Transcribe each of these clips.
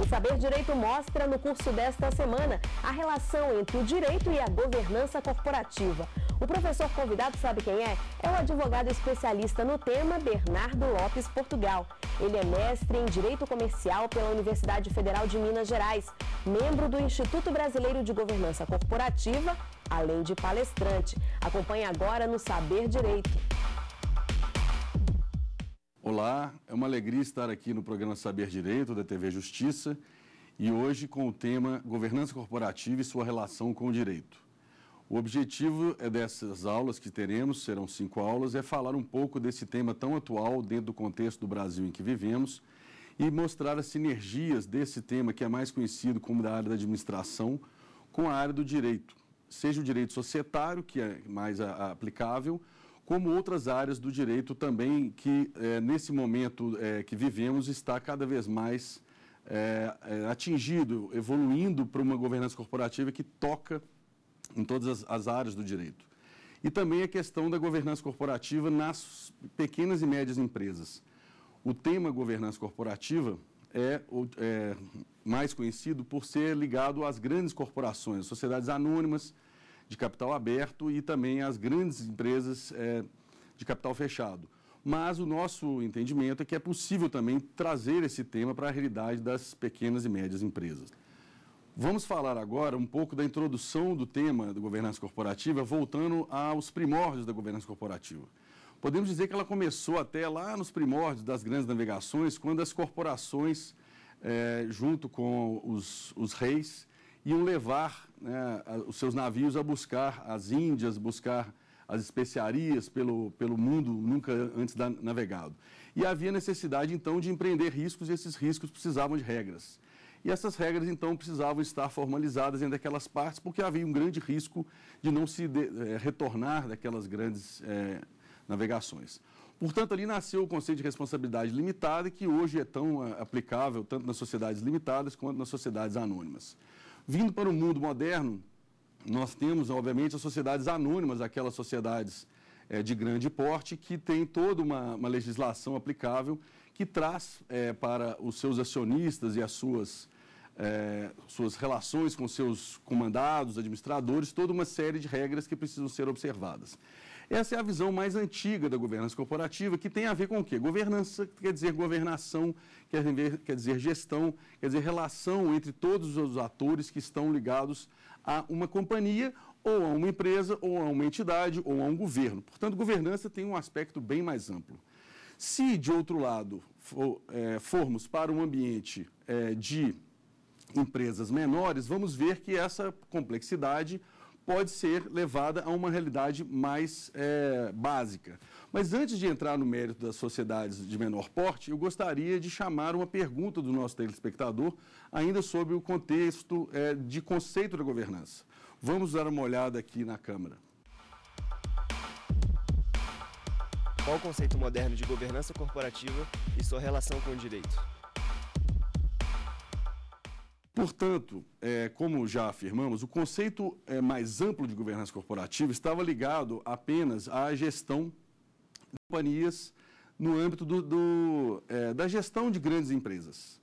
O Saber Direito mostra no curso desta semana a relação entre o direito e a governança corporativa. O professor convidado sabe quem é? É o advogado especialista no tema Bernardo Lopes Portugal. Ele é mestre em Direito Comercial pela Universidade Federal de Minas Gerais, membro do Instituto Brasileiro de Governança Corporativa, além de palestrante. Acompanhe agora no Saber Direito. Olá, é uma alegria estar aqui no programa Saber Direito da TV Justiça e hoje com o tema Governança Corporativa e sua relação com o direito. O objetivo é dessas aulas que teremos, serão cinco aulas, é falar um pouco desse tema tão atual dentro do contexto do Brasil em que vivemos e mostrar as sinergias desse tema que é mais conhecido como da área da administração com a área do direito, seja o direito societário, que é mais a, a aplicável, como outras áreas do direito também que, é, nesse momento é, que vivemos, está cada vez mais é, é, atingido, evoluindo para uma governança corporativa que toca em todas as, as áreas do direito. E também a questão da governança corporativa nas pequenas e médias empresas. O tema governança corporativa é, é, mais conhecido por ser ligado às grandes corporações, sociedades anônimas, de capital aberto e também as grandes empresas é, de capital fechado. Mas o nosso entendimento é que é possível também trazer esse tema para a realidade das pequenas e médias empresas. Vamos falar agora um pouco da introdução do tema da governança corporativa, voltando aos primórdios da governança corporativa. Podemos dizer que ela começou até lá nos primórdios das grandes navegações, quando as corporações, é, junto com os, os reis, iam levar né, os seus navios a buscar as Índias, buscar as especiarias pelo, pelo mundo nunca antes navegado. E havia necessidade, então, de empreender riscos e esses riscos precisavam de regras. E essas regras, então, precisavam estar formalizadas entre aquelas partes, porque havia um grande risco de não se de, é, retornar daquelas grandes é, navegações. Portanto, ali nasceu o conceito de responsabilidade limitada, que hoje é tão eh, aplicável tanto nas sociedades limitadas quanto nas sociedades anônimas. Vindo para o mundo moderno, nós temos, obviamente, as sociedades anônimas, aquelas sociedades é, de grande porte, que tem toda uma, uma legislação aplicável que traz é, para os seus acionistas e as suas, é, suas relações com seus comandados, administradores, toda uma série de regras que precisam ser observadas. Essa é a visão mais antiga da governança corporativa, que tem a ver com o quê? Governança quer dizer governação, quer dizer, quer dizer gestão, quer dizer relação entre todos os atores que estão ligados a uma companhia ou a uma empresa, ou a uma entidade, ou a um governo. Portanto, governança tem um aspecto bem mais amplo. Se, de outro lado, for, é, formos para um ambiente é, de empresas menores, vamos ver que essa complexidade pode ser levada a uma realidade mais é, básica. Mas antes de entrar no mérito das sociedades de menor porte, eu gostaria de chamar uma pergunta do nosso telespectador, ainda sobre o contexto é, de conceito da governança. Vamos dar uma olhada aqui na Câmara. Qual o conceito moderno de governança corporativa e sua relação com o direito? Portanto, é, como já afirmamos, o conceito é, mais amplo de governança corporativa estava ligado apenas à gestão de companhias no âmbito do, do, é, da gestão de grandes empresas.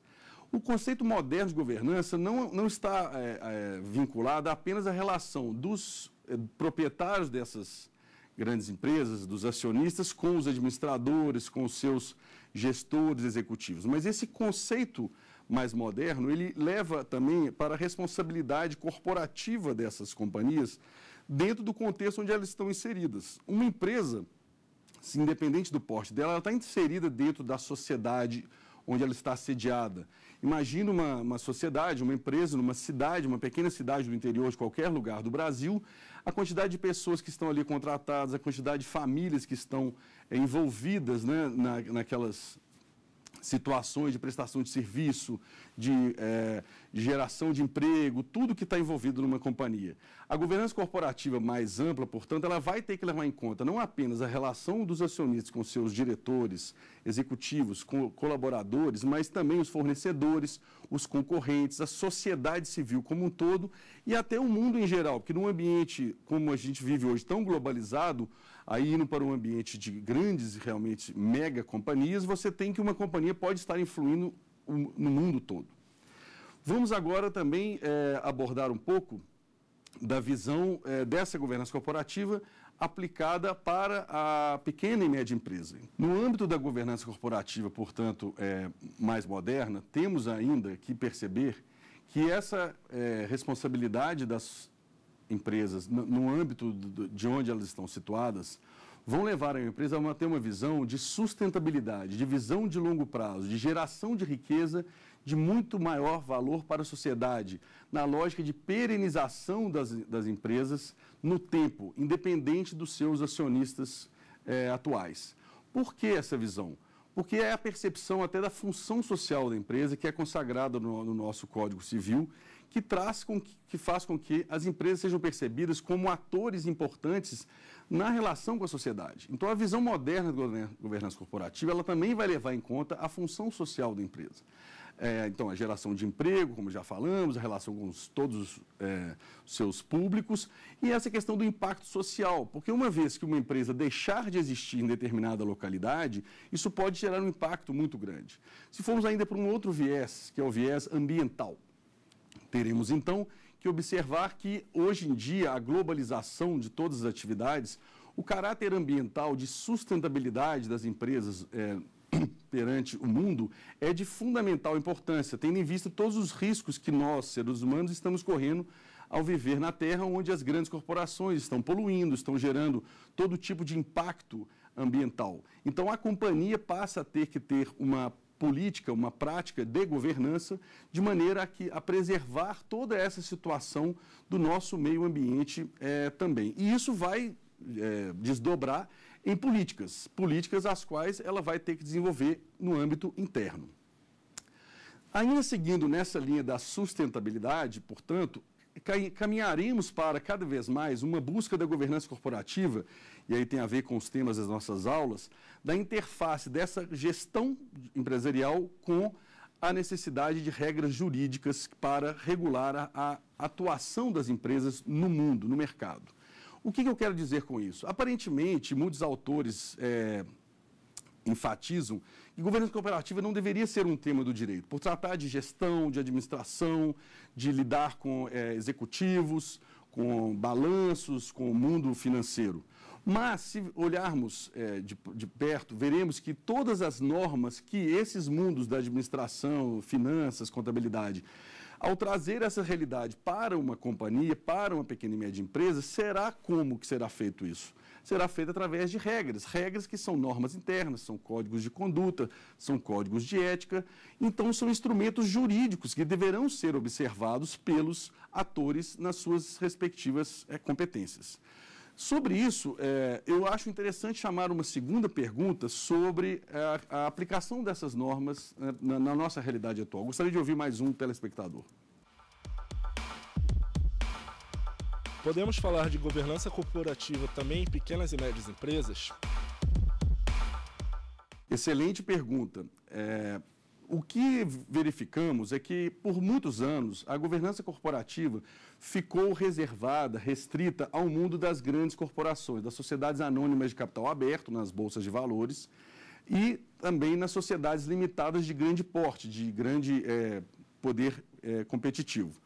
O conceito moderno de governança não, não está é, é, vinculado apenas à relação dos é, proprietários dessas grandes empresas, dos acionistas, com os administradores, com os seus gestores executivos. Mas esse conceito mais moderno, ele leva também para a responsabilidade corporativa dessas companhias dentro do contexto onde elas estão inseridas. Uma empresa, independente do porte dela, ela está inserida dentro da sociedade onde ela está sediada. Imagina uma, uma sociedade, uma empresa, numa cidade, uma pequena cidade do interior de qualquer lugar do Brasil, a quantidade de pessoas que estão ali contratadas, a quantidade de famílias que estão é, envolvidas né, na, naquelas situações de prestação de serviço, de é, geração de emprego, tudo que está envolvido numa companhia. A governança corporativa mais ampla, portanto, ela vai ter que levar em conta não apenas a relação dos acionistas com seus diretores, executivos, colaboradores, mas também os fornecedores, os concorrentes, a sociedade civil como um todo e até o mundo em geral, porque num ambiente como a gente vive hoje tão globalizado, Aí indo para um ambiente de grandes, e realmente mega companhias, você tem que uma companhia pode estar influindo no mundo todo. Vamos agora também é, abordar um pouco da visão é, dessa governança corporativa aplicada para a pequena e média empresa. No âmbito da governança corporativa, portanto, é, mais moderna, temos ainda que perceber que essa responsabilidade das empresas, no, âmbito de onde elas estão situadas, vão levar a empresa a ter uma visão de sustentabilidade, de visão de longo prazo, de geração de riqueza de muito maior valor para a sociedade, na lógica de perenização das, das empresas no tempo, independente dos seus acionistas eh, atuais. Por que essa visão? Porque é a percepção até da função social da empresa que é consagrada no, no nosso Código Civil que, traz com que, que faz com que as empresas sejam percebidas como atores importantes na relação com a sociedade. Então, a visão moderna da governança corporativa, ela também vai levar em conta a função social da empresa. É, então, a geração de emprego, como já falamos, a relação com os, todos os é, seus públicos e essa questão do impacto social, porque uma vez que uma empresa deixar de existir em determinada localidade, isso pode gerar um impacto muito grande. Se formos ainda para um outro viés, que é o viés ambiental, Teremos então que observar que, hoje em dia, a globalização de todas as atividades, o caráter ambiental de sustentabilidade das empresas é, perante o mundo é de fundamental importância, tendo em vista todos os riscos que nós, seres humanos, estamos correndo ao viver na Terra, onde as grandes corporações estão poluindo, estão gerando todo tipo de impacto ambiental. Então, a companhia passa a ter que ter uma política, uma prática de governança, de maneira a, que, a preservar toda essa situação do nosso meio ambiente é, também. E isso vai é, desdobrar em políticas, políticas as quais ela vai ter que desenvolver no âmbito interno. Ainda seguindo nessa linha da sustentabilidade, portanto, caminharemos para cada vez mais uma busca da governança corporativa e aí tem a ver com os temas das nossas aulas, da interface dessa gestão empresarial com a necessidade de regras jurídicas para regular a, a atuação das empresas no mundo, no mercado. O que, que eu quero dizer com isso? Aparentemente, muitos autores é, enfatizam que governança cooperativa não deveria ser um tema do direito, por tratar de gestão, de administração, de lidar com é, executivos, com balanços, com o mundo financeiro. Mas, se olharmos é, de, de, perto, veremos que todas as normas que esses mundos da administração, finanças, contabilidade, ao trazer essa realidade para uma companhia, para uma pequena e média empresa, será como que será feito isso? Será feito através de regras, regras que são normas internas, são códigos de conduta, são códigos de ética, então são instrumentos jurídicos que deverão ser observados pelos atores nas suas respectivas é, competências. Sobre isso, é, eu acho interessante chamar uma segunda pergunta sobre é, a, a aplicação dessas normas né, na, na nossa realidade atual. Gostaria de ouvir mais um telespectador. Podemos falar de governança corporativa também em pequenas e médias empresas? Excelente pergunta. É, o que verificamos é que, por muitos anos, a governança corporativa ficou reservada, restrita ao mundo das grandes corporações, das sociedades anônimas de capital aberto, nas bolsas de valores, e também nas sociedades limitadas de grande porte, de grande é, poder é, competitivo.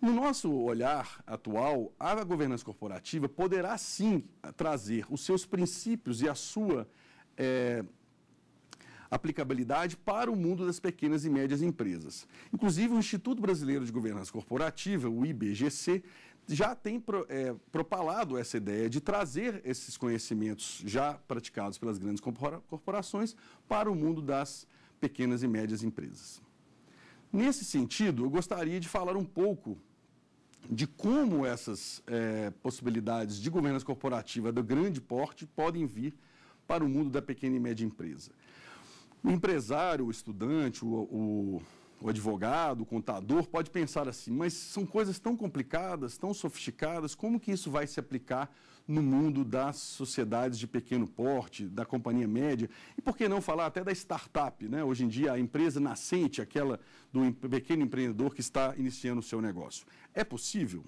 No nosso olhar atual, a governança corporativa poderá sim trazer os seus princípios e a sua é, aplicabilidade para o mundo das pequenas e médias empresas. Inclusive, o Instituto Brasileiro de Governança Corporativa, o IBGC, já tem é, propalado essa ideia de trazer esses conhecimentos já praticados pelas grandes corporações para o mundo das pequenas e médias empresas. Nesse sentido, eu gostaria de falar um pouco de como essas é, possibilidades de governança corporativa do grande porte podem vir para o mundo da pequena e média empresa. O empresário, o estudante, o, o, o advogado, o contador pode pensar assim, mas são coisas tão complicadas, tão sofisticadas, como que isso vai se aplicar no mundo das sociedades de pequeno porte, da companhia média, e por que não falar até da startup, né? Hoje em dia, a empresa nascente, aquela do pequeno empreendedor que está iniciando o seu negócio. É possível?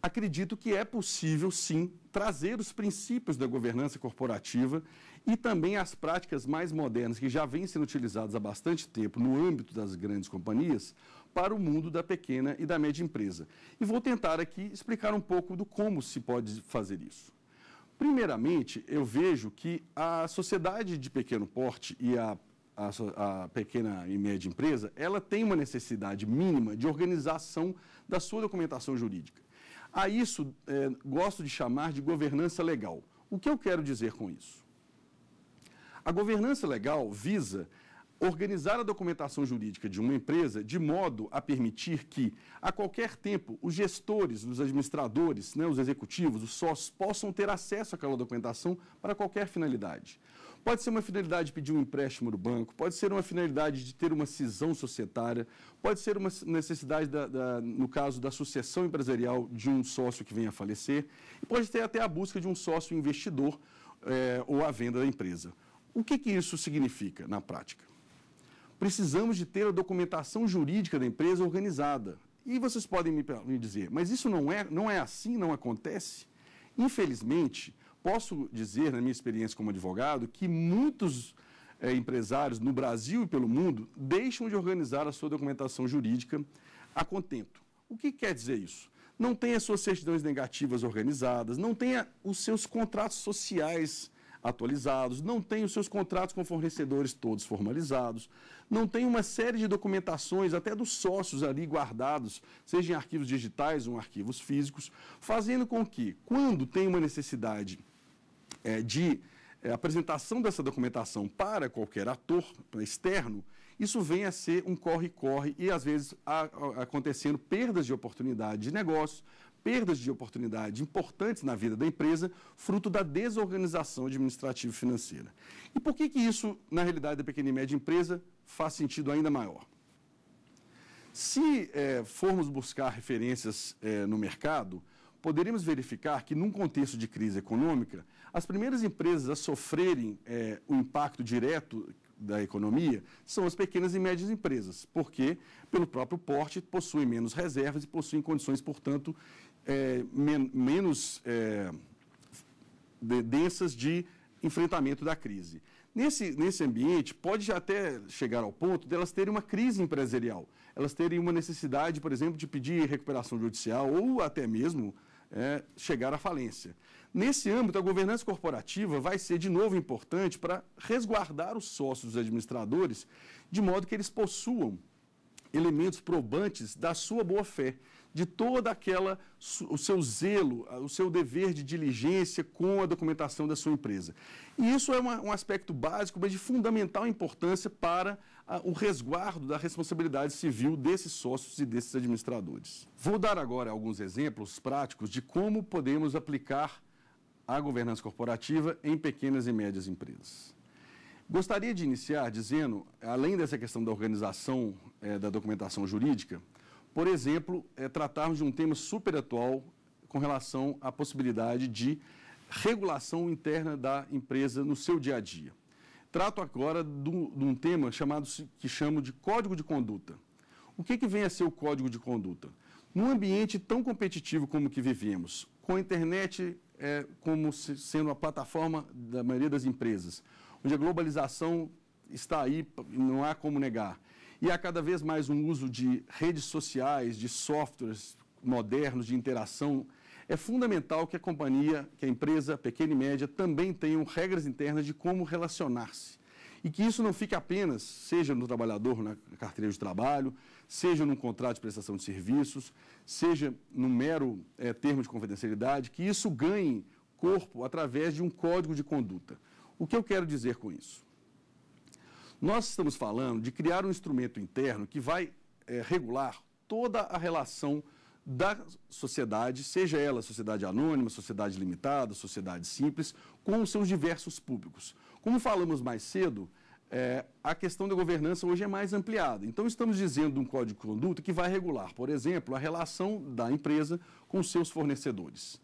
Acredito que é possível, sim, trazer os princípios da governança corporativa e também as práticas mais modernas, que já vêm sendo utilizadas há bastante tempo no âmbito das grandes companhias, para o mundo da pequena e da média empresa. E vou tentar aqui explicar um pouco do como se pode fazer isso. Primeiramente, eu vejo que a sociedade de pequeno porte e a, a, a pequena e média empresa, ela tem uma necessidade mínima de organização da sua documentação jurídica. A isso, é, gosto de chamar de governança legal. O que eu quero dizer com isso? A governança legal visa organizar a documentação jurídica de uma empresa de modo a permitir que, a qualquer tempo, os gestores, os administradores, né, os executivos, os sócios possam ter acesso àquela documentação para qualquer finalidade. Pode ser uma finalidade de pedir um empréstimo do banco, pode ser uma finalidade de ter uma cisão societária, pode ser uma necessidade, da, da, no caso, da sucessão empresarial de um sócio que venha a falecer, e pode ter até a busca de um sócio investidor é, ou a venda da empresa. O que, que isso significa na prática? Precisamos de ter a documentação jurídica da empresa organizada. E vocês podem me, me dizer, mas isso não é, não é assim, não acontece? Infelizmente, posso dizer, na minha experiência como advogado, que muitos é, empresários no Brasil e pelo mundo deixam de organizar a sua documentação jurídica a contento. O que quer dizer isso? Não as suas certidões negativas organizadas, não tem os seus contratos sociais atualizados, não tem os seus contratos com fornecedores todos formalizados, não tem uma série de documentações, até dos sócios ali guardados, seja em arquivos digitais ou em arquivos físicos, fazendo com que, quando tem uma necessidade é, de é, apresentação dessa documentação para qualquer ator externo, isso vem a ser um corre-corre e, às vezes, a, a, acontecendo perdas de oportunidade de negócios, perdas de oportunidade importantes na vida da empresa, fruto da desorganização administrativa e financeira. E por que, que isso, na realidade da pequena e média empresa, faz sentido ainda maior? Se é, formos buscar referências é, no mercado, poderíamos verificar que, num contexto de crise econômica, as primeiras empresas a sofrerem é, o impacto direto da economia são as pequenas e médias empresas, porque, pelo próprio porte, possuem menos reservas e possuem condições, portanto, é, men menos é, densas de enfrentamento da crise. Nesse, nesse ambiente, pode até chegar ao ponto delas elas terem uma crise empresarial, elas terem uma necessidade, por exemplo, de pedir recuperação judicial ou até mesmo é, chegar à falência. Nesse âmbito, a governança corporativa vai ser de novo importante para resguardar os sócios dos administradores, de modo que eles possuam elementos probantes da sua boa-fé de toda aquela o seu zelo, o seu dever de diligência com a documentação da sua empresa. E isso é uma, um aspecto básico, mas de fundamental importância para a, o resguardo da responsabilidade civil desses sócios e desses administradores. Vou dar agora alguns exemplos práticos de como podemos aplicar a governança corporativa em pequenas e médias empresas. Gostaria de iniciar dizendo, além dessa questão da organização é, da documentação jurídica, por exemplo, é, tratarmos de um tema super atual com relação à possibilidade de regulação interna da empresa no seu dia a dia. Trato agora do, de um tema chamado que chamo de código de conduta. O que, que vem a ser o código de conduta? Num ambiente tão competitivo como que vivemos, com a internet é, como se, sendo a plataforma da maioria das empresas, onde a globalização está aí, não há como negar, e há cada vez mais um uso de redes sociais, de softwares modernos de interação. É fundamental que a companhia, que a empresa pequena e média também tenham regras internas de como relacionar-se. E que isso não fique apenas, seja no trabalhador, na carteira de trabalho, seja num contrato de prestação de serviços, seja num mero é, termo de confidencialidade, que isso ganhe corpo através de um código de conduta. O que eu quero dizer com isso? Nós estamos falando de criar um instrumento interno que vai é, regular toda a relação da sociedade, seja ela sociedade anônima, sociedade limitada, sociedade simples, com os seus diversos públicos. Como falamos mais cedo, é, a questão da governança hoje é mais ampliada. Então, estamos dizendo de um código de conduta que vai regular, por exemplo, a relação da empresa com seus fornecedores.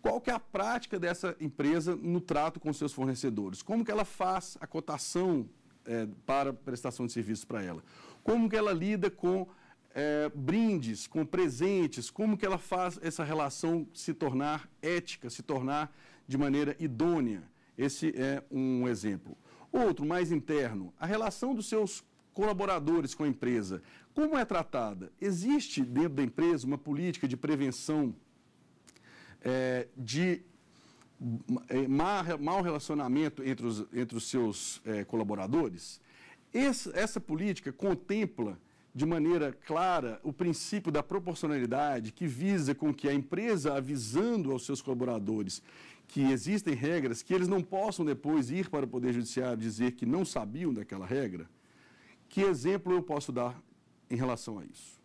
Qual que é a prática dessa empresa no trato com seus fornecedores? Como que ela faz a cotação é, para prestação de serviço para ela. Como que ela lida com é, brindes, com presentes, como que ela faz essa relação se tornar ética, se tornar de maneira idônea. Esse é um exemplo. Outro, mais interno, a relação dos seus colaboradores com a empresa. Como é tratada? Existe dentro da empresa uma política de prevenção é, de é, mau relacionamento entre os, entre os seus é, colaboradores, essa política contempla de maneira clara o princípio da proporcionalidade que visa com que a empresa, avisando aos seus colaboradores que existem regras, que eles não possam depois ir para o Poder Judiciário dizer que não sabiam daquela regra? Que exemplo eu posso dar em relação a isso?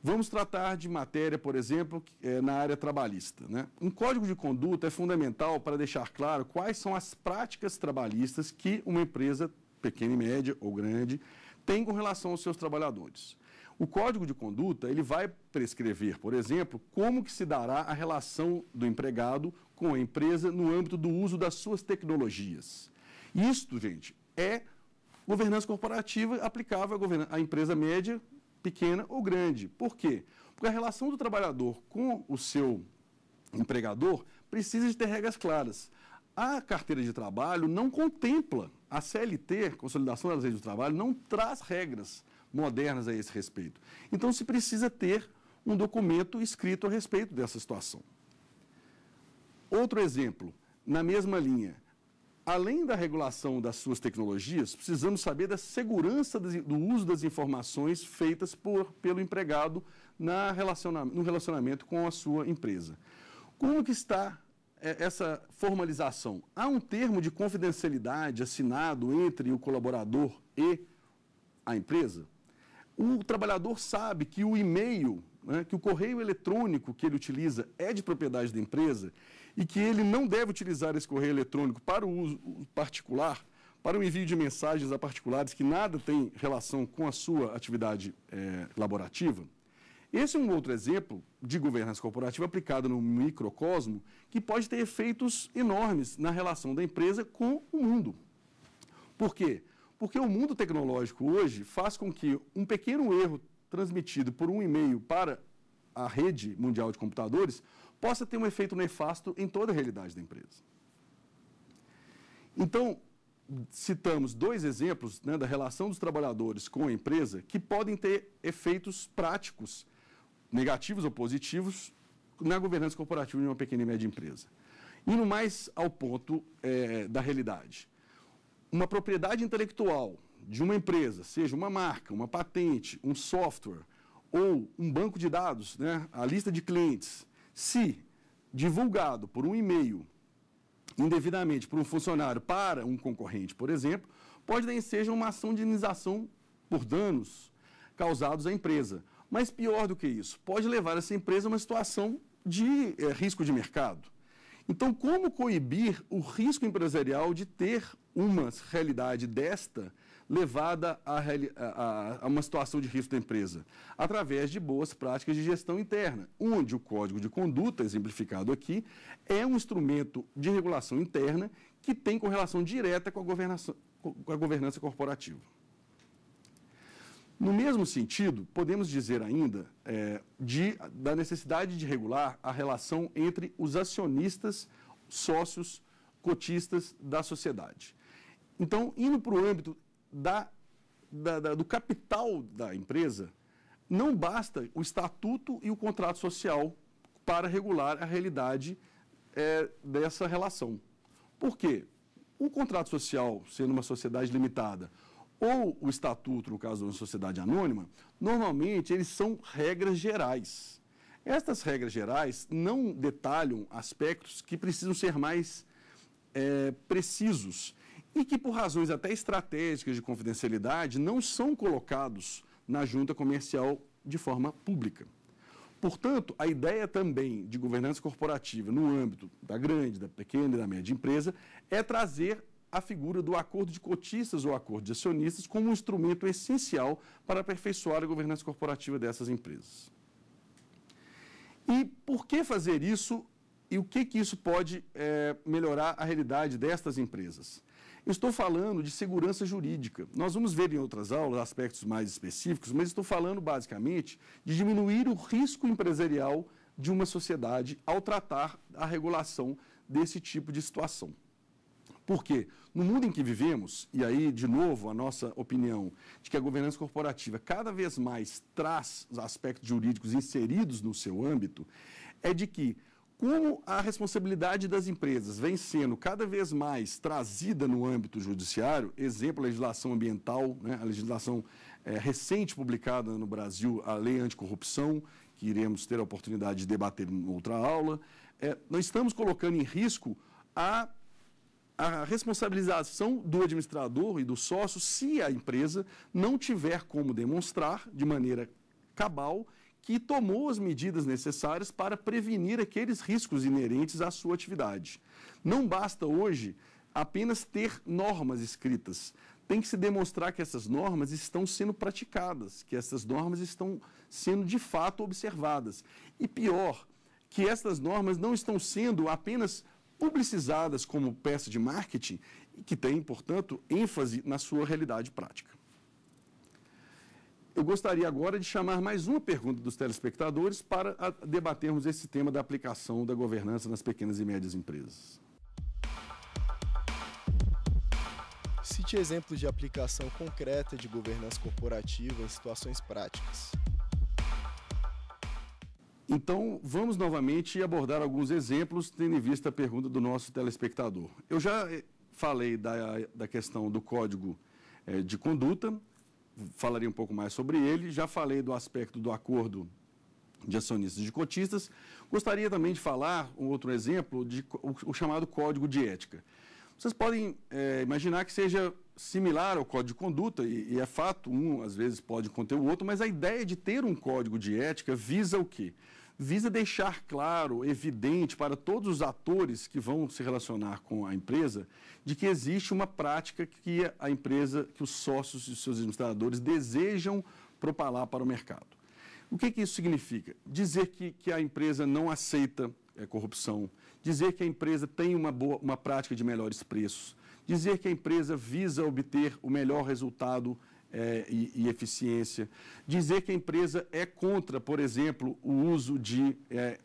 Vamos tratar de matéria, por exemplo, é na área trabalhista. Né? Um código de conduta é fundamental para deixar claro quais são as práticas trabalhistas que uma empresa, pequena e média ou grande, tem com relação aos seus trabalhadores. O código de conduta ele vai prescrever, por exemplo, como que se dará a relação do empregado com a empresa no âmbito do uso das suas tecnologias. Isto, gente, é governança corporativa aplicável à, à empresa média pequena ou grande. Por quê? Porque a relação do trabalhador com o seu empregador precisa de ter regras claras. A carteira de trabalho não contempla, a CLT, Consolidação das Leis do Trabalho, não traz regras modernas a esse respeito. Então, se precisa ter um documento escrito a respeito dessa situação. Outro exemplo, na mesma linha, Além da regulação das suas tecnologias, precisamos saber da segurança do uso das informações feitas por, pelo empregado na no relacionamento com a sua empresa. Como que está é, essa formalização? Há um termo de confidencialidade assinado entre o colaborador e a empresa? O trabalhador sabe que o e-mail, né, que o correio eletrônico que ele utiliza é de propriedade da empresa e que ele não deve utilizar esse correio eletrônico para o uso particular, para o envio de mensagens a particulares que nada tem relação com a sua atividade é, laborativa. Esse é um outro exemplo de governança corporativa aplicada no microcosmo que pode ter efeitos enormes na relação da empresa com o mundo. Por quê? Porque o mundo tecnológico hoje faz com que um pequeno erro transmitido por um e-mail para a rede mundial de computadores possa ter um efeito nefasto em toda a realidade da empresa. Então, citamos dois exemplos né, da relação dos trabalhadores com a empresa que podem ter efeitos práticos, negativos ou positivos, na governança corporativa de uma pequena e média empresa. Indo mais ao ponto é, da realidade. Uma propriedade intelectual de uma empresa, seja uma marca, uma patente, um software ou um banco de dados, né, a lista de clientes, se divulgado por um e-mail indevidamente por um funcionário para um concorrente, por exemplo, pode nem seja uma ação de indenização por danos causados à empresa. Mas pior do que isso, pode levar essa empresa a uma situação de é, risco de mercado. Então, como coibir o risco empresarial de ter uma realidade desta levada a, a, a, uma situação de risco da empresa, através de boas práticas de gestão interna, onde o código de conduta, exemplificado aqui, é um instrumento de regulação interna que tem correlação direta com a, governação, com a governança corporativa. No mesmo sentido, podemos dizer ainda é, de, da necessidade de regular a relação entre os acionistas, sócios, cotistas da sociedade. Então, indo para o âmbito da, da, da, do capital da empresa, não basta o estatuto e o contrato social para regular a realidade é, dessa relação. Por quê? O contrato social, sendo uma sociedade limitada, ou o estatuto, no caso de uma sociedade anônima, normalmente eles são regras gerais. Estas regras gerais não detalham aspectos que precisam ser mais é, precisos e que, por razões até estratégicas de confidencialidade, não são colocados na junta comercial de forma pública. Portanto, a ideia também de governança corporativa no âmbito da grande, da pequena e da média empresa é trazer a figura do acordo de cotistas ou acordo de acionistas como um instrumento essencial para aperfeiçoar a governança corporativa dessas empresas. E por que fazer isso e o que, que isso pode é, melhorar a realidade destas empresas? Eu estou falando de segurança jurídica. Nós vamos ver em outras aulas aspectos mais específicos, mas estou falando basicamente de diminuir o risco empresarial de uma sociedade ao tratar a regulação desse tipo de situação. Por quê? No mundo em que vivemos, e aí, de novo, a nossa opinião de que a governança corporativa cada vez mais traz os aspectos jurídicos inseridos no seu âmbito, é de que como a responsabilidade das empresas vem sendo cada vez mais trazida no âmbito judiciário, exemplo, a legislação ambiental, né, a legislação é, recente publicada no Brasil, a Lei Anticorrupção, que iremos ter a oportunidade de debater em outra aula, é, nós estamos colocando em risco a, a responsabilização do administrador e do sócio se a empresa não tiver como demonstrar de maneira cabal que tomou as medidas necessárias para prevenir aqueles riscos inerentes à sua atividade. Não basta hoje apenas ter normas escritas, tem que se demonstrar que essas normas estão sendo praticadas, que essas normas estão sendo de fato observadas. E pior, que essas normas não estão sendo apenas publicizadas como peça de marketing, que tem, portanto, ênfase na sua realidade prática. Eu gostaria agora de chamar mais uma pergunta dos telespectadores para debatermos esse tema da aplicação da governança nas pequenas e médias empresas. Cite exemplos de aplicação concreta de governança corporativa em situações práticas. Então, vamos novamente abordar alguns exemplos, tendo em vista a pergunta do nosso telespectador. Eu já eh, falei da, da questão do código eh, de conduta, falaria um pouco mais sobre ele. Já falei do aspecto do acordo de acionistas de cotistas. Gostaria também de falar um outro exemplo de o, o chamado código de ética. Vocês podem é, imaginar que seja similar ao código de conduta, e, e, é fato, um às vezes pode conter o outro, mas a ideia de ter um código de ética visa o quê? visa deixar claro, evidente para todos os atores que vão se relacionar com a empresa, de que existe uma prática que a empresa, que os sócios e seus administradores desejam propalar para o mercado. O que, que isso significa? Dizer que, que a empresa não aceita é, corrupção, dizer que a empresa tem uma, boa, uma prática de melhores preços, dizer que a empresa visa obter o melhor resultado é, e, e, eficiência. Dizer que a empresa é contra, por exemplo, o uso de é,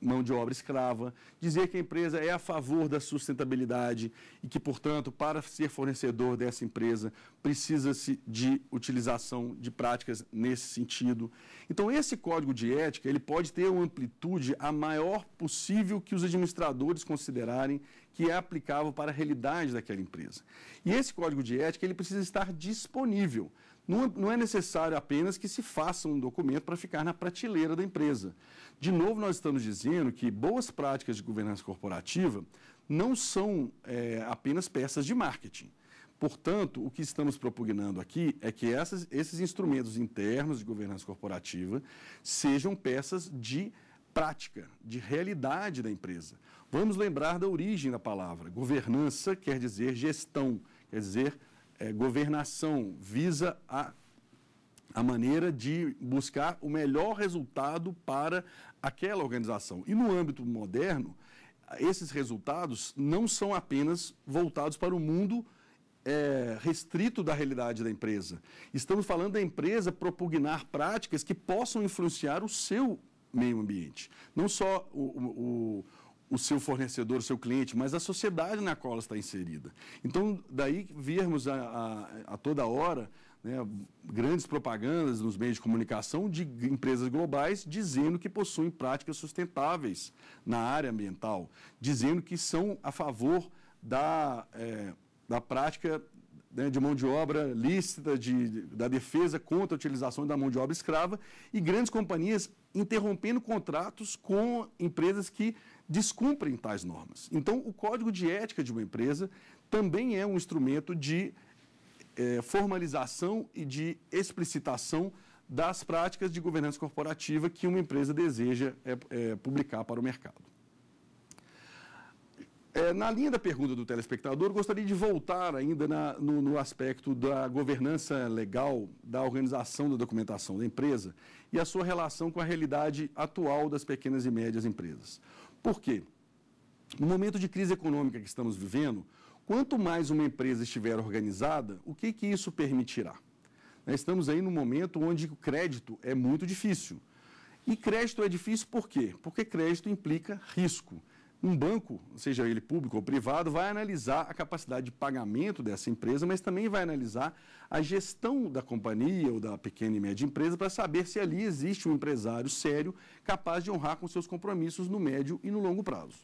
mão de obra escrava, dizer que a empresa é a favor da sustentabilidade e que, portanto, para ser fornecedor dessa empresa, precisa-se de utilização de práticas nesse sentido. Então, esse código de ética, ele pode ter uma amplitude a maior possível que os administradores considerarem que é aplicável para a realidade daquela empresa. E esse código de ética ele precisa estar disponível. Não é necessário apenas que se faça um documento para ficar na prateleira da empresa. De novo, nós estamos dizendo que boas práticas de governança corporativa não são é, apenas peças de marketing. Portanto, o que estamos propugnando aqui é que essas, esses instrumentos internos de governança corporativa sejam peças de prática, de realidade da empresa. Vamos lembrar da origem da palavra. Governança quer dizer gestão, quer dizer é, governação, visa a, a maneira de buscar o melhor resultado para aquela organização. E no âmbito moderno, esses resultados não são apenas voltados para o mundo é, restrito da realidade da empresa. Estamos falando da empresa propugnar práticas que possam influenciar o seu meio ambiente. Não só o, o, o seu fornecedor, o seu cliente, mas a sociedade na qual ela está inserida. Então, daí virmos a, a, a toda hora né, grandes propagandas nos meios de comunicação de empresas globais dizendo que possuem práticas sustentáveis na área ambiental, dizendo que são a favor da, é, da prática né, de mão de obra lícita, de, de, da defesa contra a utilização da mão de obra escrava, e grandes companhias interrompendo contratos com empresas que descumprem tais normas. Então, o código de ética de uma empresa também é um instrumento de eh, formalização e de explicitação das práticas de governança corporativa que uma empresa deseja eh, eh, publicar para o mercado. na linha da pergunta do telespectador, gostaria de voltar ainda na, no, no aspecto da governança legal, da organização da documentação da empresa e a sua relação com a realidade atual das pequenas e médias empresas. Por quê? No momento de crise econômica que estamos vivendo, quanto mais uma empresa estiver organizada, o que, que isso permitirá? Nós né, estamos aí num momento onde o crédito é muito difícil. E crédito é difícil por quê? Porque crédito implica risco. Um banco, seja ele público ou privado, vai analisar a capacidade de pagamento dessa empresa, mas também vai analisar a gestão da companhia ou da pequena e média empresa para saber se ali existe um empresário sério capaz de honrar com seus compromissos no médio e no longo prazo.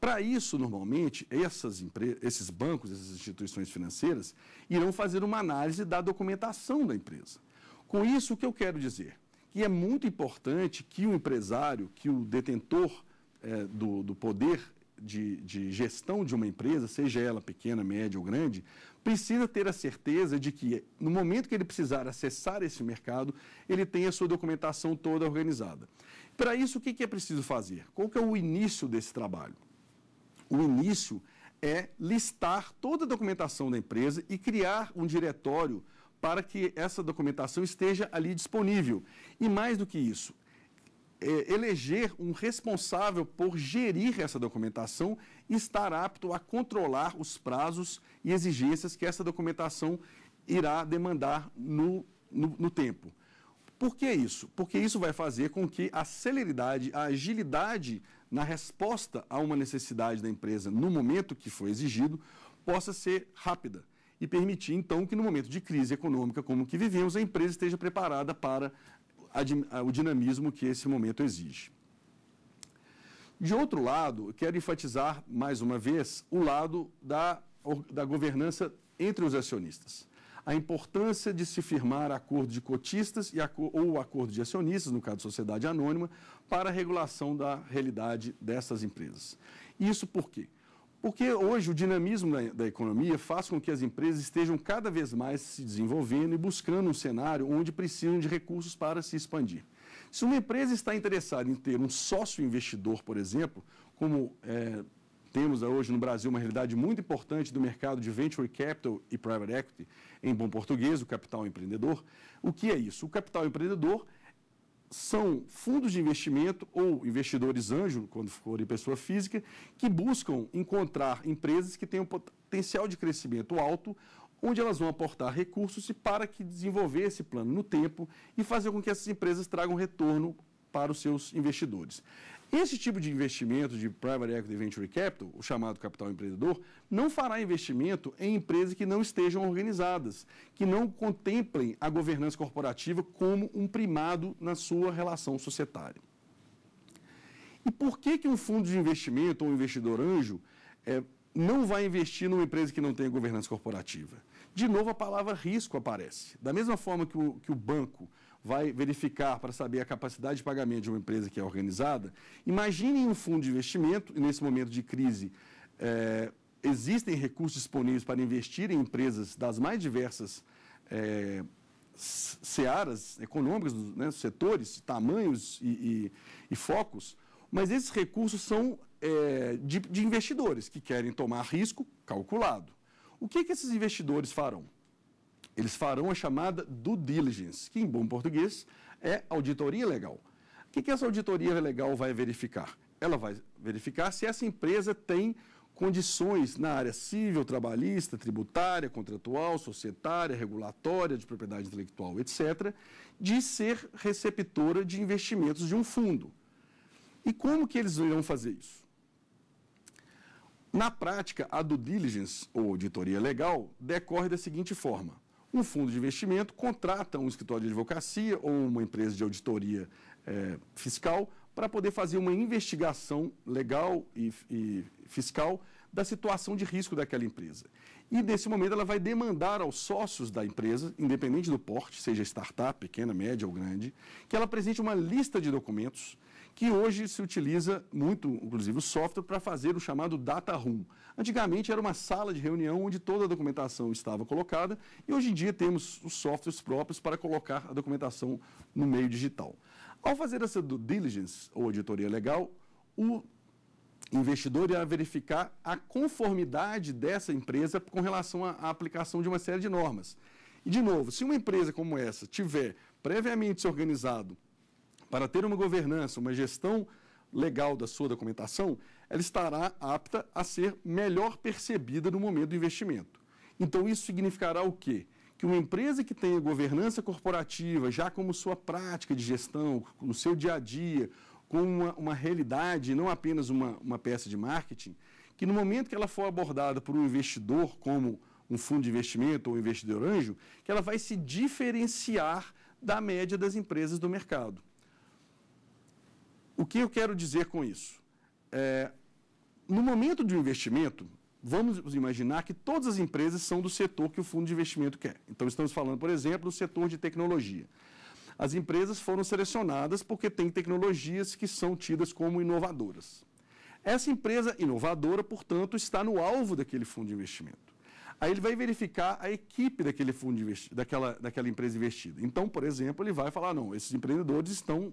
Para isso, normalmente, esses bancos, essas instituições financeiras, irão fazer uma análise da documentação da empresa. Com isso, o que eu quero dizer? Que é muito importante que o empresário, que o detentor é, do, do poder de, de, gestão de uma empresa, seja ela pequena, média ou grande, precisa ter a certeza de que, no momento que ele precisar acessar esse mercado, ele tem a sua documentação toda organizada. Para isso, o que é preciso fazer? Qual que é o início desse trabalho? O início é listar toda a documentação da empresa e criar um diretório para que essa documentação esteja ali disponível. E mais do que isso, é, eleger um responsável por gerir essa documentação e estar apto a controlar os prazos e exigências que essa documentação irá demandar no, no, no tempo. Por que isso? Porque isso vai fazer com que a celeridade, a agilidade na resposta a uma necessidade da empresa no momento que foi exigido possa ser rápida e permitir, então, que no momento de crise econômica como que vivemos, a empresa esteja preparada para a, ah, o dinamismo que esse momento exige. De outro lado, quero enfatizar mais uma vez o lado da, da governança entre os acionistas. A importância de se firmar acordo de cotistas e, ou acordo de acionistas, no caso de sociedade anônima, para a regulação da realidade dessas empresas. Isso por quê? Porque hoje o dinamismo da, da, economia faz com que as empresas estejam cada vez mais se desenvolvendo e buscando um cenário onde precisam de recursos para se expandir. Se uma empresa está interessada em ter um sócio investidor, por exemplo, como é, temos hoje no Brasil uma realidade muito importante do mercado de venture capital e private equity, em bom português, o capital empreendedor, o que é isso? O capital empreendedor são fundos de investimento ou investidores anjo, quando forem pessoa física, que buscam encontrar empresas que têm um potencial de crescimento alto, onde elas vão aportar recursos para que desenvolver esse plano no tempo e fazer com que essas empresas tragam retorno para os seus investidores. Esse tipo de investimento de private equity venture capital, o chamado capital empreendedor, não fará investimento em empresas que não estejam organizadas, que não contemplem a governança corporativa como um primado na sua relação societária. E por que, que um fundo de investimento ou um investidor anjo é, não vai investir numa empresa que não tem governança corporativa? De novo, a palavra risco aparece. Da mesma forma que o, que o banco vai verificar para saber a capacidade de pagamento de uma empresa que é organizada, imaginem um fundo de investimento, e nesse momento de crise, é, existem recursos disponíveis para investir em empresas das mais diversas é, searas econômicas, né, setores, tamanhos e, e, e, focos, mas esses recursos são é, de, de, investidores que querem tomar risco calculado. O que, que esses investidores farão? Eles farão a chamada due diligence, que em bom português é auditoria legal. O que, que essa auditoria legal vai verificar? Ela vai verificar se essa empresa tem condições na área civil, trabalhista, tributária, contratual, societária, regulatória, de propriedade intelectual, etc., de ser receptora de investimentos de um fundo. E como que eles irão fazer isso? Na prática, a due diligence, ou auditoria legal, decorre da seguinte forma um fundo de investimento contrata um escritório de advocacia ou uma empresa de auditoria é, fiscal para poder fazer uma investigação legal e, e fiscal da situação de risco daquela empresa. E nesse momento ela vai demandar aos sócios da empresa, independente do porte, seja startup, pequena, média ou grande, que ela apresente uma lista de documentos que hoje se utiliza muito, inclusive, o software para fazer o chamado data room. Antigamente era uma sala de reunião onde toda a documentação estava colocada e hoje em dia temos os softwares próprios para colocar a documentação no meio digital. Ao fazer essa diligence ou auditoria legal, o investidor irá verificar a conformidade dessa empresa com relação à aplicação de uma série de normas. E, de novo, se uma empresa como essa tiver previamente se organizado para ter uma governança, uma gestão legal da sua documentação, ela estará apta a ser melhor percebida no momento do investimento. Então, isso significará o quê? Que uma empresa que tenha governança corporativa já como sua prática de gestão, no seu dia a dia, com uma, uma realidade, não apenas uma, uma peça de marketing, que no momento que ela for abordada por um investidor como um fundo de investimento ou um investidor anjo, que ela vai se diferenciar da média das empresas do mercado. O que eu quero dizer com isso? É, no momento de um investimento, vamos imaginar que todas as empresas são do setor que o fundo de investimento quer. Então, estamos falando, por exemplo, do setor de tecnologia. As empresas foram selecionadas porque têm tecnologias que são tidas como inovadoras. Essa empresa inovadora, portanto, está no alvo daquele fundo de investimento. Aí ele vai verificar a equipe daquele fundo daquela, daquela empresa investida. Então, por exemplo, ele vai falar: não, esses empreendedores estão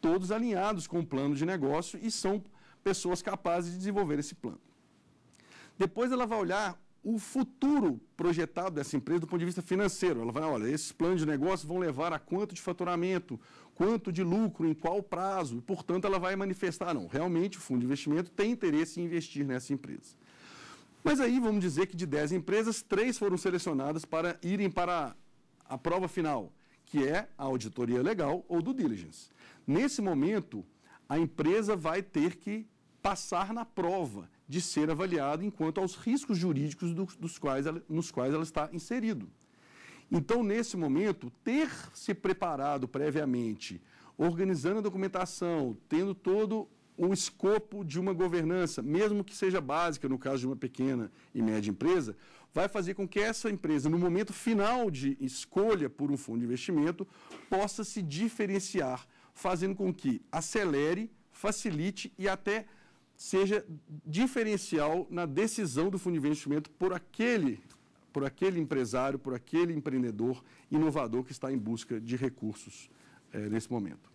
todos alinhados com o plano de negócio e são pessoas capazes de desenvolver esse plano. Depois ela vai olhar o futuro projetado dessa empresa do ponto de vista financeiro. Ela vai, olha, esses planos de negócio vão levar a quanto de faturamento, quanto de lucro, em qual prazo. portanto, ela vai manifestar, não, realmente o fundo de investimento tem interesse em investir nessa empresa. Mas aí vamos dizer que de 10 empresas, três foram selecionadas para irem para a prova final que é a auditoria legal ou do diligence. Nesse momento, a empresa vai ter que passar na prova de ser avaliada enquanto aos riscos jurídicos dos, dos quais ela, nos quais ela está inserido. Então, nesse momento, ter se preparado previamente, organizando a documentação, tendo todo o escopo de uma governança, mesmo que seja básica, no caso de uma pequena e média empresa, vai fazer com que essa empresa, no momento final de escolha por um fundo de investimento, possa se diferenciar, fazendo com que acelere, facilite e até seja diferencial na decisão do fundo de investimento por aquele, por aquele empresário, por aquele empreendedor inovador que está em busca de recursos é, nesse momento.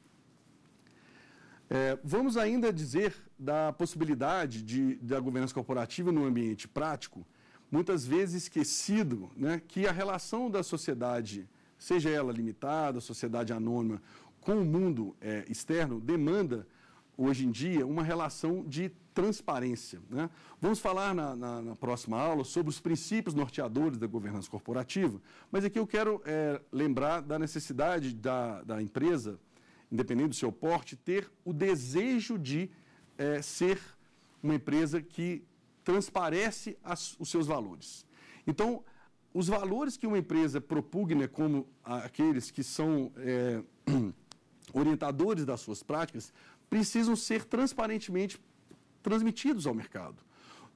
É, vamos ainda dizer da possibilidade de, da governança corporativa no ambiente prático, muitas vezes esquecido né, que a relação da sociedade, seja ela limitada, sociedade anônima, com o mundo é, externo, demanda, hoje em dia, uma relação de transparência. Né? Vamos falar na, na, na, próxima aula sobre os princípios norteadores da governança corporativa, mas aqui eu quero é, lembrar da necessidade da, da empresa, independente do seu porte, ter o desejo de é, ser uma empresa que transparece as, os seus valores. Então, os valores que uma empresa propugna como aqueles que são é, orientadores das suas práticas precisam ser transparentemente transmitidos ao mercado.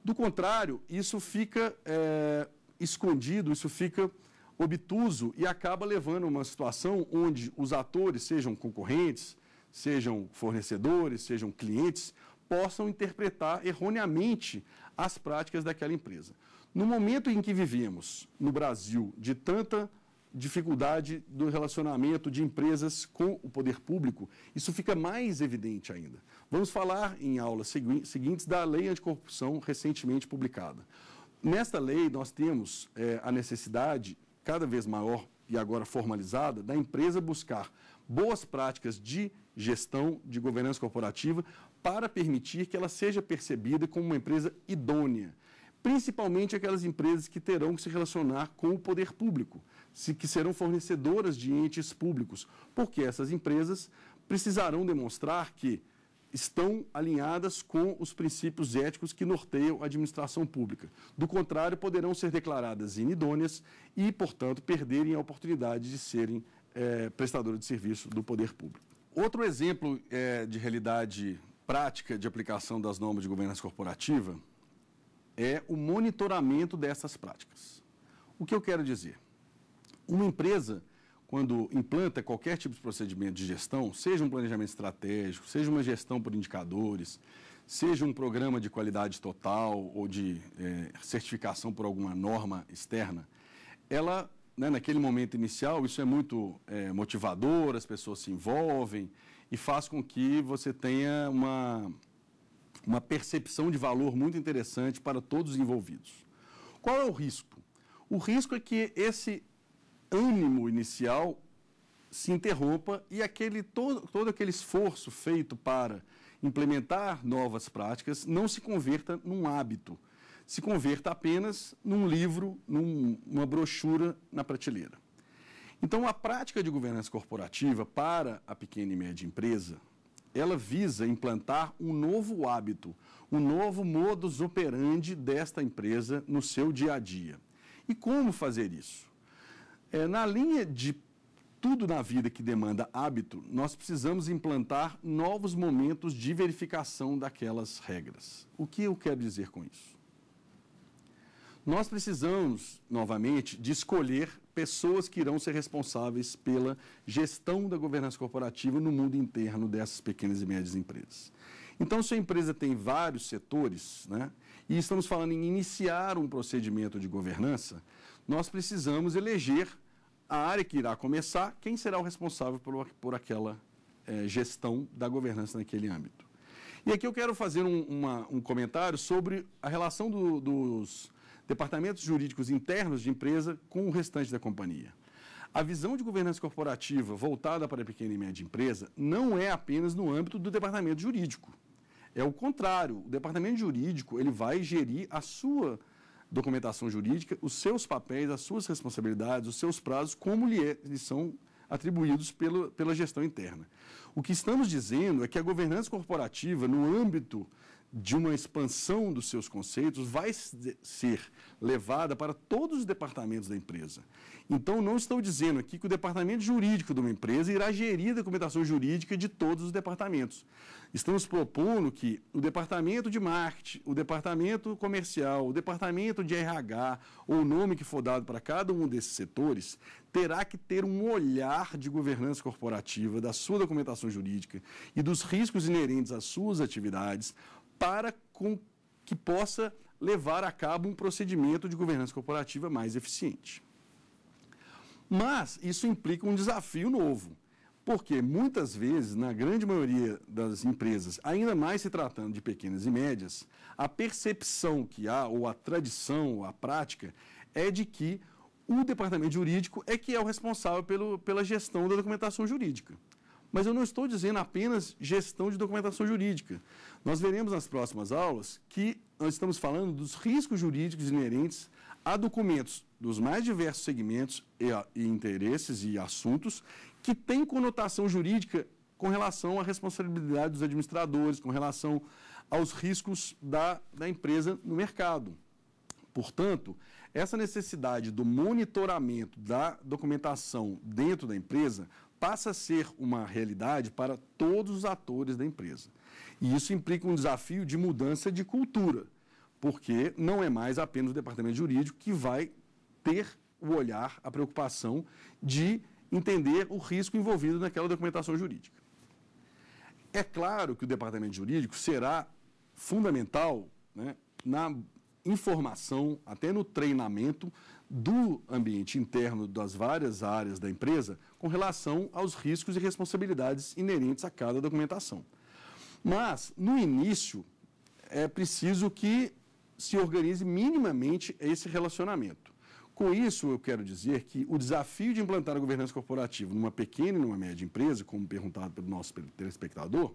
Do contrário, isso fica é, escondido, isso fica obtuso e acaba levando a uma situação onde os atores, sejam concorrentes, sejam fornecedores, sejam clientes, possam interpretar erroneamente as práticas daquela empresa. No momento em que vivemos no Brasil de tanta dificuldade do relacionamento de empresas com o poder público, isso fica mais evidente ainda. Vamos falar em aulas segui seguintes da Lei Anticorrupção recentemente publicada. Nesta lei, nós temos é, a necessidade, cada vez maior e agora formalizada, da empresa buscar boas práticas de gestão de governança corporativa para permitir que ela seja percebida como uma empresa idônea, principalmente aquelas empresas que terão que se relacionar com o poder público, que serão fornecedoras de entes públicos, porque essas empresas precisarão demonstrar que estão alinhadas com os princípios éticos que norteiam a administração pública. Do contrário, poderão ser declaradas inidôneas e, portanto, perderem a oportunidade de serem é, prestadoras de serviço do poder público. Outro exemplo é, de realidade prática de aplicação das normas de governança corporativa é o monitoramento dessas práticas. O que eu quero dizer? Uma empresa, quando implanta qualquer tipo de procedimento de gestão, seja um planejamento estratégico, seja uma gestão por indicadores, seja um programa de qualidade total ou de é, certificação por alguma norma externa, ela né, naquele momento inicial, isso é muito é, motivador, as pessoas se envolvem e faz com que você tenha uma, uma percepção de valor muito interessante para todos os envolvidos. Qual é o risco? O risco é que esse ânimo inicial se interrompa e aquele, todo, todo aquele esforço feito para implementar novas práticas não se converta num hábito se converta apenas num livro, numa brochura na prateleira. Então, a prática de governança corporativa para a pequena e média empresa, ela visa implantar um novo hábito, um novo modus operandi desta empresa no seu dia a dia. E como fazer isso? É, na linha de tudo na vida que demanda hábito, nós precisamos implantar novos momentos de verificação daquelas regras. O que eu quero dizer com isso? Nós precisamos, novamente, de escolher pessoas que irão ser responsáveis pela gestão da governança corporativa no mundo interno dessas pequenas e médias empresas. Então, se a empresa tem vários setores, né, e estamos falando em iniciar um procedimento de governança, nós precisamos eleger a área que irá começar, quem será o responsável por, por aquela é, gestão da governança naquele âmbito. E aqui eu quero fazer um, uma, um comentário sobre a relação do, dos departamentos jurídicos internos de empresa com o restante da companhia. A visão de governança corporativa voltada para a pequena e média empresa não é apenas no âmbito do departamento jurídico. É o contrário. O departamento jurídico ele vai gerir a sua documentação jurídica, os seus papéis, as suas responsabilidades, os seus prazos, como lhe, é, são atribuídos pela pela gestão interna. O que estamos dizendo é que a governança corporativa, no âmbito de uma expansão dos seus conceitos vai ser levada para todos os departamentos da empresa. Então, não estou dizendo aqui que o departamento jurídico de uma empresa irá gerir a documentação jurídica de todos os departamentos. Estamos propondo que o departamento de marketing, o departamento comercial, o departamento de RH, ou o nome que for dado para cada um desses setores, terá que ter um olhar de governança corporativa da sua documentação jurídica e dos riscos inerentes às suas atividades para com que possa levar a cabo um procedimento de governança corporativa mais eficiente. Mas isso implica um desafio novo, porque muitas vezes, na grande maioria das empresas, ainda mais se tratando de pequenas e médias, a percepção que há, ou a tradição, ou a prática, é de que o departamento jurídico é que é o responsável pelo, pela gestão da documentação jurídica. Mas eu não estou dizendo apenas gestão de documentação jurídica. Nós veremos nas próximas aulas que nós estamos falando dos riscos jurídicos inerentes a documentos dos mais diversos segmentos e, a, e interesses e assuntos que têm conotação jurídica com relação à responsabilidade dos administradores, com relação aos riscos da, da empresa no mercado. Portanto, essa necessidade do monitoramento da documentação dentro da empresa passa a ser uma realidade para todos os atores da empresa. E isso implica um desafio de mudança de cultura, porque não é mais apenas o departamento jurídico que vai ter o olhar, a preocupação de entender o risco envolvido naquela documentação jurídica. É claro que o departamento jurídico será fundamental né, na informação, até no treinamento do ambiente interno das várias áreas da empresa com relação aos riscos e responsabilidades inerentes a cada documentação. Mas, no início, é preciso que se organize minimamente esse relacionamento. Com isso, eu quero dizer que o desafio de implantar a governança corporativa numa pequena e numa média empresa, como perguntado pelo nosso telespectador,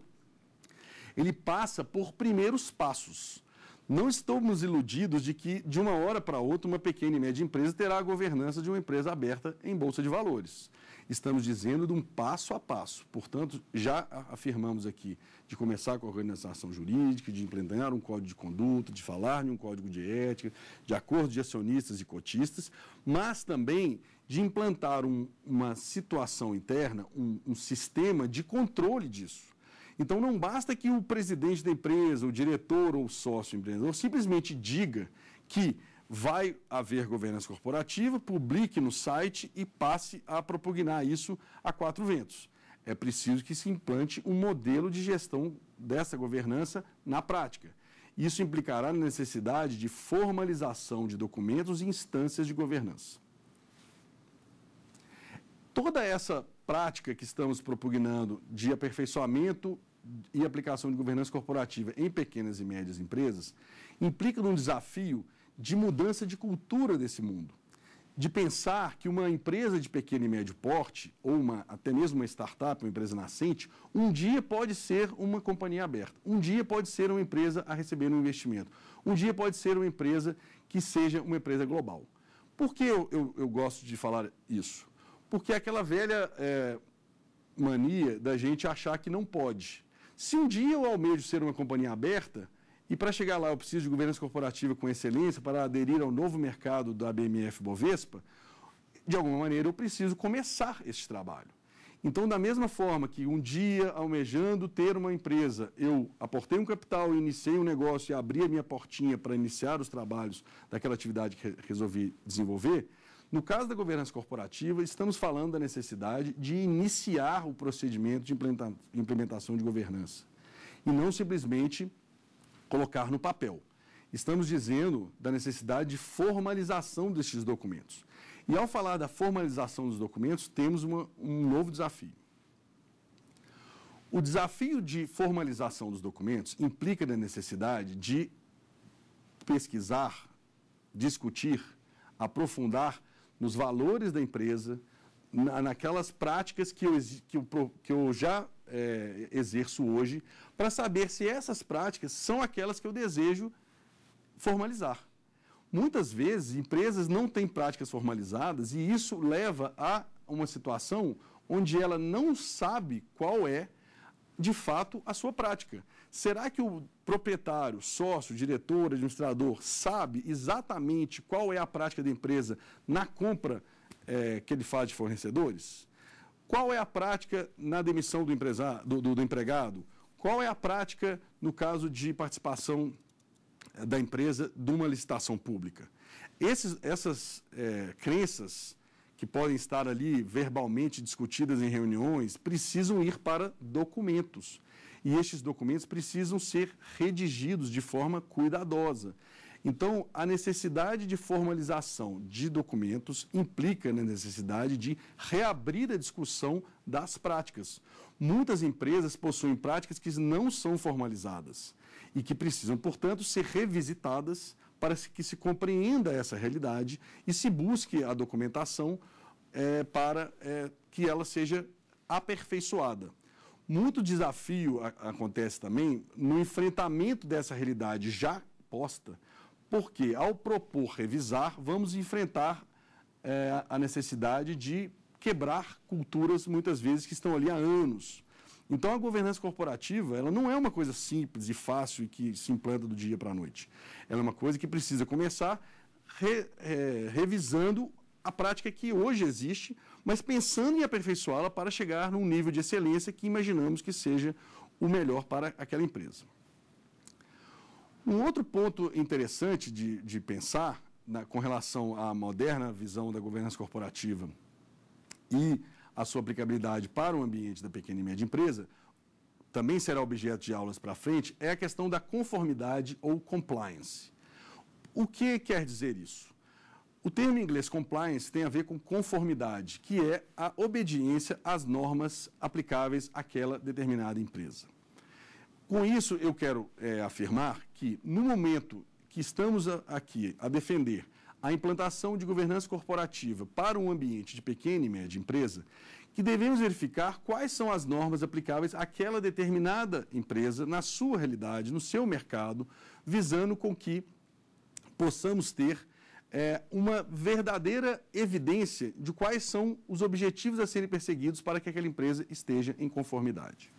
ele passa por primeiros passos. Não estamos iludidos de que, de uma hora para outra, uma pequena e média empresa terá a governança de uma empresa aberta em bolsa de valores estamos dizendo de um passo a passo. Portanto, já afirmamos aqui de começar com a organização jurídica, de implementar um código de conduta, de falar de um código de ética, de acordo de acionistas e cotistas, mas também de implantar um, uma situação interna, um, um sistema de controle disso. Então, não basta que o presidente da empresa, o diretor ou o sócio empreendedor simplesmente diga que vai haver governança corporativa, publique no site e passe a propugnar isso a quatro ventos. É preciso que se implante um modelo de gestão dessa governança na prática. Isso implicará na necessidade de formalização de documentos e instâncias de governança. Toda essa prática que estamos propugnando de aperfeiçoamento e aplicação de governança corporativa em pequenas e médias empresas implica num desafio de mudança de cultura desse mundo. De pensar que uma empresa de pequeno e médio porte, ou uma, até mesmo uma startup, uma empresa nascente, um dia pode ser uma companhia aberta, um dia pode ser uma empresa a receber um investimento, um dia pode ser uma empresa que seja uma empresa global. Por que eu, eu, eu gosto de falar isso? Porque é aquela velha é, mania da gente achar que não pode. Se um dia eu almejo ser uma companhia aberta, e para chegar lá, eu preciso de governança corporativa com excelência para aderir ao novo mercado da BMF Bovespa. De alguma maneira, eu preciso começar esse trabalho. Então, da mesma forma que um dia, almejando ter uma empresa, eu aportei um capital, iniciei um negócio e abri a minha portinha para iniciar os trabalhos daquela atividade que resolvi desenvolver, no caso da governança corporativa, estamos falando da necessidade de iniciar o procedimento de implementação de governança e não simplesmente colocar no papel. Estamos dizendo da necessidade de formalização destes documentos. E ao falar da formalização dos documentos, temos uma, um novo desafio. O desafio de formalização dos documentos implica na necessidade de pesquisar, discutir, aprofundar nos valores da empresa, na, naquelas práticas que eu, que eu, que eu já é, exerço hoje, para saber se essas práticas são aquelas que eu desejo formalizar. Muitas vezes, empresas não têm práticas formalizadas e isso leva a uma situação onde ela não sabe qual é, de fato, a sua prática. Será que o proprietário, sócio, diretor, administrador sabe exatamente qual é a prática da empresa na compra é, que ele faz de fornecedores? Qual é a prática na demissão do, empresário, do, do, do empregado? Qual é a prática no caso de participação eh, da empresa de uma licitação pública? Esses, essas é, crenças que podem estar ali verbalmente discutidas em reuniões precisam ir para documentos. E estes documentos precisam ser redigidos de forma cuidadosa. Então, a necessidade de formalização de documentos implica na necessidade de reabrir a discussão das práticas. Muitas empresas possuem práticas que não são formalizadas e que precisam, portanto, ser revisitadas para que se compreenda essa realidade e se busque a documentação é, para é, que ela seja aperfeiçoada. Muito desafio acontece também no enfrentamento dessa realidade já posta porque ao propor revisar, vamos enfrentar é, a necessidade de quebrar culturas, muitas vezes, que estão ali há anos. Então, a governança corporativa, ela não é uma coisa simples e fácil e que se implanta do dia para a noite. Ela é uma coisa que precisa começar re, é, revisando a prática que hoje existe, mas pensando em aperfeiçoá-la para chegar num nível de excelência que imaginamos que seja o melhor para aquela empresa. Um outro ponto interessante de, de pensar na, com relação à moderna visão da governança corporativa e a sua aplicabilidade para o ambiente da pequena e média empresa, também será objeto de aulas para frente, é a questão da conformidade ou compliance. O que quer dizer isso? O termo em inglês compliance tem a ver com conformidade, que é a obediência às normas aplicáveis àquela determinada empresa. Com isso, eu quero é, afirmar que, no momento que estamos a, aqui a defender a implantação de governança corporativa para um ambiente de pequena e média empresa, que devemos verificar quais são as normas aplicáveis àquela determinada empresa, na sua realidade, no seu mercado, visando com que possamos ter é, uma verdadeira evidência de quais são os objetivos a serem perseguidos para que aquela empresa esteja em conformidade.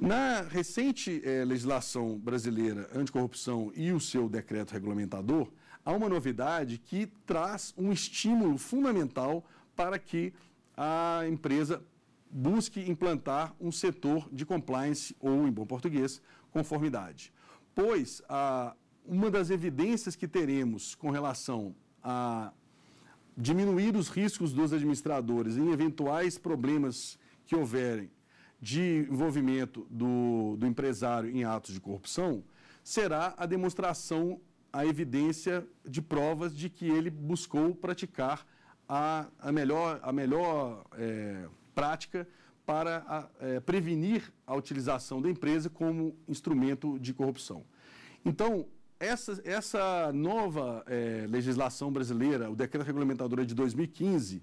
Na recente eh, legislação brasileira anticorrupção e o seu decreto regulamentador, há uma novidade que traz um estímulo fundamental para que a empresa busque implantar um setor de compliance ou, em bom português, conformidade. Pois a, uma das evidências que teremos com relação a diminuir os riscos dos administradores em eventuais problemas que houverem de envolvimento do, do empresário em atos de corrupção será a demonstração, a evidência de provas de que ele buscou praticar a, a melhor, a melhor é, prática para a, é, prevenir a utilização da empresa como instrumento de corrupção. Então, essa, essa nova é, legislação brasileira, o decreto regulamentador é de 2015,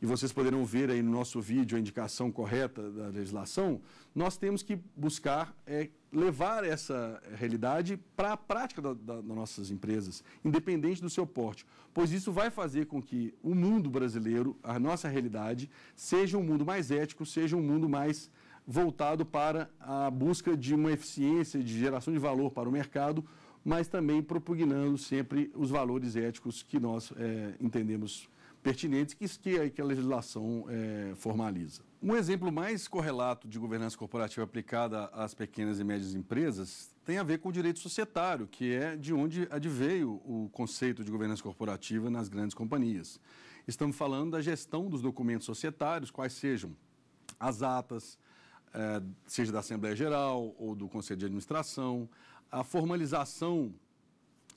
e vocês poderão ver aí no nosso vídeo a indicação correta da legislação, nós temos que buscar é, levar essa realidade para a prática da, da, das nossas empresas, independente do seu porte, pois isso vai fazer com que o mundo brasileiro, a nossa realidade, seja um mundo mais ético, seja um mundo mais voltado para a busca de uma eficiência, de geração de valor para o mercado, mas também propugnando sempre os valores éticos que nós é, entendemos pertinentes que, que, que a legislação é, formaliza. Um exemplo mais correlato de governança corporativa aplicada às pequenas e médias empresas tem a ver com o direito societário, que é de onde adveio o conceito de governança corporativa nas grandes companhias. Estamos falando da gestão dos documentos societários, quais sejam as atas, é, seja da Assembleia Geral ou do Conselho de Administração, a formalização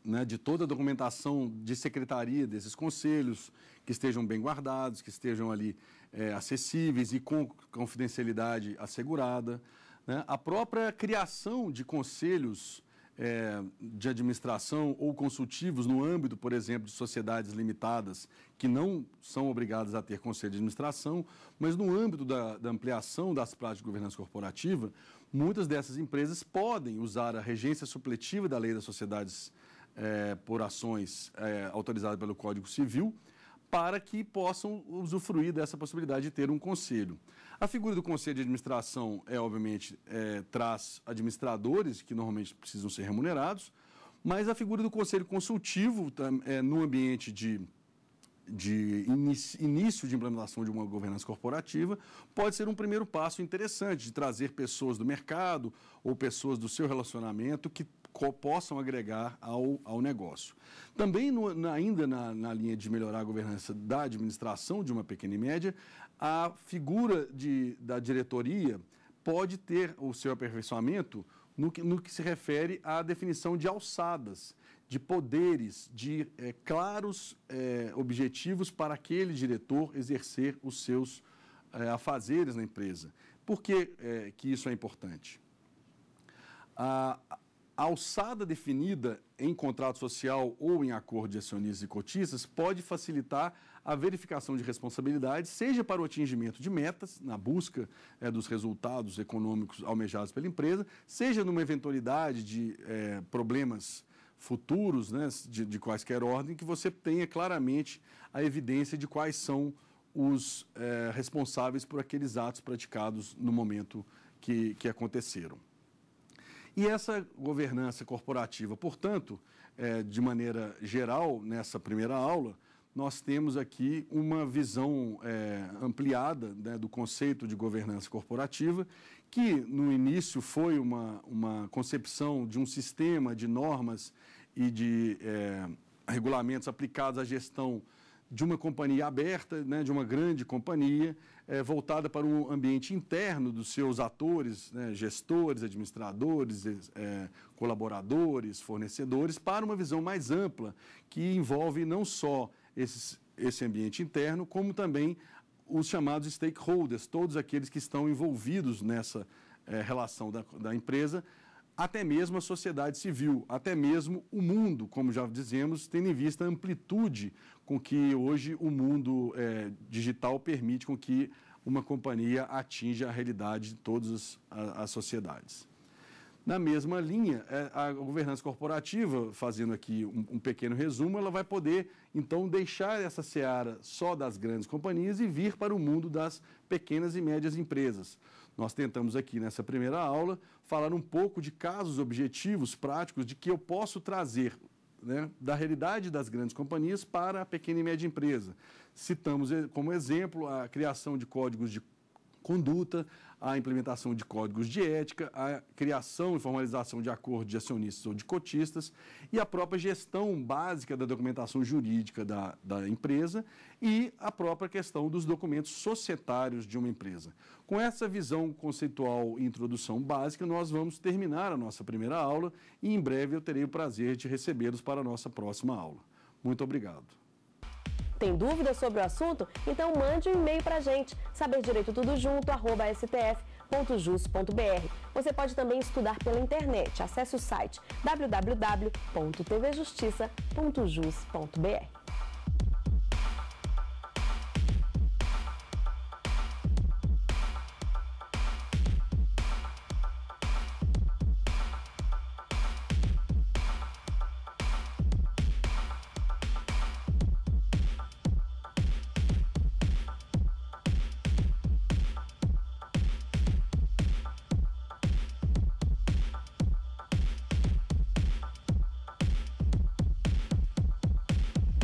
né, de toda a documentação de secretaria desses conselhos, que estejam bem guardados, que estejam ali é, acessíveis e com confidencialidade assegurada. Né? A própria criação de conselhos é, de administração ou consultivos no âmbito, por exemplo, de sociedades limitadas, que não são obrigadas a ter conselho de administração, mas no âmbito da, da ampliação das práticas de governança corporativa, muitas dessas empresas podem usar a regência supletiva da lei das sociedades é, por ações é, autorizadas pelo Código Civil, para que possam usufruir dessa possibilidade de ter um conselho. A figura do conselho de administração é, obviamente, é, traz administradores que normalmente precisam ser remunerados, mas a figura do conselho consultivo é, no ambiente de de início de implementação de uma governança corporativa, pode ser um primeiro passo interessante de trazer pessoas do mercado ou pessoas do seu relacionamento que possam agregar ao, ao negócio. Também, no, na, ainda na, na linha de melhorar a governança da administração de uma pequena e média, a figura de, da diretoria pode ter o seu aperfeiçoamento no que, no que se refere à definição de alçadas, de poderes, de é, claros é, objetivos para aquele diretor exercer os seus é, afazeres na empresa. Por que, é, que isso é importante? A, a alçada definida em contrato social ou em acordo de acionistas e cotistas pode facilitar a verificação de responsabilidade, seja para o atingimento de metas, na busca é, dos resultados econômicos almejados pela empresa, seja numa eventualidade de é, problemas futuros, né, de, de, quaisquer ordem, que você tenha claramente a evidência de quais são os é, responsáveis por aqueles atos praticados no momento que, que aconteceram. E essa governança corporativa, portanto, é, de maneira geral, nessa primeira aula, nós temos aqui uma visão é, ampliada né, do conceito de governança corporativa, que no início foi uma, uma concepção de um sistema de normas e de é, regulamentos aplicados à gestão de uma companhia aberta, né, de uma grande companhia, é, voltada para o ambiente interno dos seus atores, né, gestores, administradores, é, colaboradores, fornecedores, para uma visão mais ampla, que envolve não só esses, esse ambiente interno, como também os chamados stakeholders, todos aqueles que estão envolvidos nessa é, relação da, da empresa até mesmo a sociedade civil, até mesmo o mundo, como já dizemos, tendo em vista a amplitude com que hoje o mundo é, digital permite com que uma companhia atinja a realidade de todas as sociedades. Na mesma linha, é, a governança corporativa, fazendo aqui um, pequeno resumo, ela vai poder, então, deixar essa seara só das grandes companhias e vir para o mundo das pequenas e médias empresas. Nós tentamos aqui nessa primeira aula falar um pouco de casos objetivos práticos de que eu posso trazer né, da realidade das grandes companhias para a pequena e média empresa. Citamos eh, como exemplo a criação de códigos de conduta, a implementação de códigos de ética, a criação e formalização de acordos de acionistas ou de cotistas e a própria gestão básica da documentação jurídica da, da empresa e a própria questão dos documentos societários de uma empresa. Com essa visão conceitual e introdução básica, nós vamos terminar a nossa primeira aula e em breve eu terei o prazer de recebê-los para a nossa próxima aula. Muito obrigado. Tem dúvidas sobre o assunto? Então mande um e-mail para a gente, saberdireitotudojunto.stf.jus.br. Você pode também estudar pela internet. Acesse o site www.tvjustiça.jus.br.